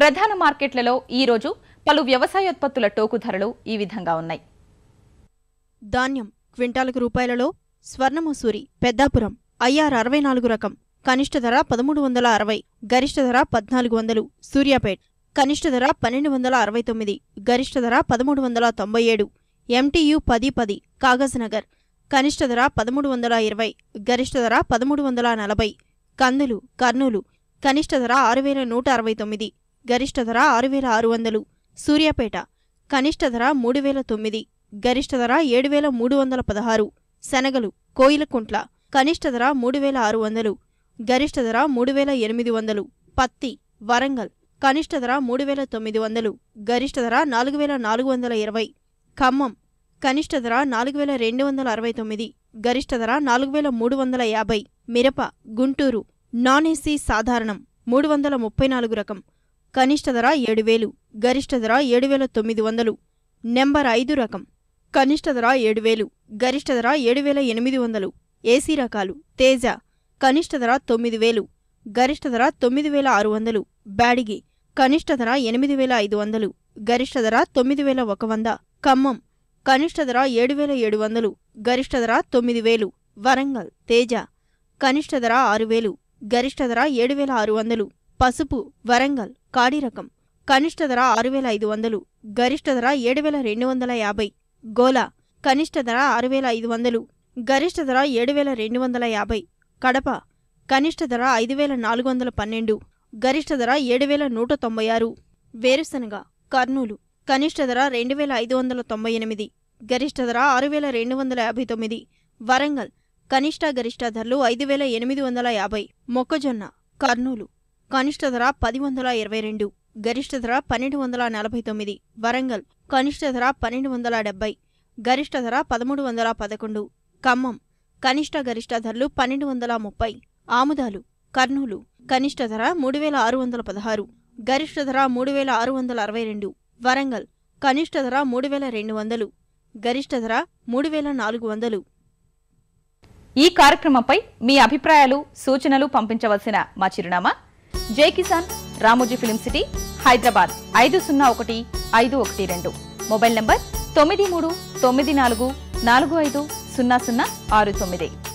ప్రధాన మార్కెట్లలో ఈరోజు పలు వ్యవసాయోత్పత్తుల టోకు ధరలు ఈ విధంగా ఉన్నాయి ధాన్యం క్వింటాలకు రూపాయలలో స్వర్ణమసూరి పెద్దాపురం ఐఆర్ అరవై నాలుగు రకం కనిష్ట ధర పదమూడు వందల అరవై గరిష్ట ధర పద్నాలుగు వందలు సూర్యాపేట్ కనిష్ట ధర పన్నెండు వందల అరవై తొమ్మిది గరిష్ట ధర పదమూడు వందల తొంభై ఏడు ఎంటీయు పది పది కాగజ్నగర్ కనిష్ట ధర పదమూడు వందల ఇరవై గరిష్ట ధర పదమూడు వందల నలభై కందులు కర్నూలు కనిష్ట ధర ఆరు వేల నూట అరవై తొమ్మిది గరిష్ట ధర ఆరు వేల ఆరు వందలు సూర్యాపేట కనిష్ట ధర మూడు వేల తొమ్మిది గరిష్ట ధర ఏడు వేల మూడు వందల పదహారు శనగలు కోయిలకుంట్ల కనిష్ట ధర మూడు వేల ఆరు వందలు గరిష్ట ధర మూడు వేల ఎనిమిది వందలు పత్తి వరంగల్ కనిష్ట ధర మూడు వేల తొమ్మిది వందలు గరిష్ట ధర నాలుగు వేల నాలుగు వందల ఇరవై ఖమ్మం కనిష్ట ధర నాలుగు వేల రెండు వందల అరవై తొమ్మిది గరిష్ట ధర నాలుగు వేల మూడు వందల యాభై మిరప గుంటూరు నాన్ ఏసీ సాధారణం మూడు వందల ముప్పై నాలుగు రకం కనిష్ట ధర ఏడు వేలు గరిష్ట ధర ఏడు వేల తొమ్మిది వందలు నెంబర్ ఐదు రకం కనిష్ట ధర ఏడు వేలు గరిష్ట ధర ఏడు వేల ఎనిమిది వందలు ఏసీ రకాలు తేజ కనిష్ట ధర తొమ్మిది వేలు గరిష్ట ధర తొమ్మిది వేల ఆరు వందలు బ్యాడిగి కనిష్ట ధర ఎనిమిది వేల ఐదు వందలు గరిష్ట ధర తొమ్మిది వేల ఒక వంద ఖమ్మం కనిష్ట ధర ఏడు వేల ఏడు వందలు గరిష్ట ధర తొమ్మిది వేలు వరంగల్ తేజ కనిష్ట ధర ఆరు వేలు గరిష్ట ధర ఏడు వేల ఆరు వందలు పసుపు వరంగల్ కాడి రకం కనిష్ట ధర ఆరు వేల ఐదు వందలు గరిష్ట ధర ఏడు వేల రెండు వందల యాభై గోలా కనిష్ట ధర ఆరు వేల ఐదు వందలు గరిష్ట ధర ఏడు వేల రెండు వందల యాభై కడప కనిష్ట ధర ఐదు వేల నాలుగు వందల పన్నెండు గరిష్ట ధర ఏడు వేల నూట తొంభై ఆరు వేరుశనగ కర్నూలు కనిష్ట ధర రెండు వేల ఐదు వందల తొంభై ఎనిమిది గరిష్ట ధర ఆరు వేల రెండు వందల యాభై తొమ్మిది వరంగల్ కనిష్ట గరిష్ట ధరలు ఐదు వేల ఎనిమిది వందల యాభై మొక్కజొన్న కర్నూలు కనిష్ట ధర పది వందల ఇరవై రెండు గరిష్ట ధర పన్నెండు వందల నలభై తొమ్మిది వరంగల్ కనిష్ట ధర పన్నెండు వందల డెబ్బై గరిష్ట ధర పదమూడు వందల పదకొండు ఖమ్మం కనిష్ట గరిష్ట ధరలు పన్నెండు వందల ముప్పై ఆముదాలు కర్నూలు కనిష్ట ధర మూడు వేల ఆరు వందల పదహారు గరిష్ట ధర మూడు వేల ఆరు వందల అరవై రెండు వరంగల్ కనిష్ట ధర మూడు వేల రెండు వందలు గరిష్ట ధర మూడు వేల నాలుగు వందలు ఈ కార్యక్రమంపై మీ అభిప్రాయాలు సూచనలు పంపించవలసిన మా చిరునామా జే కిసాన్ రామోజీ ఫిలిం సిటీ హైదరాబాద్ ఐదు సున్నా ఒకటి ఐదు ఒకటి రెండు మొబైల్ నంబర్ తొమ్మిది మూడు తొమ్మిది నాలుగు నాలుగు ఐదు సున్నా సున్నా ఆరు తొమ్మిది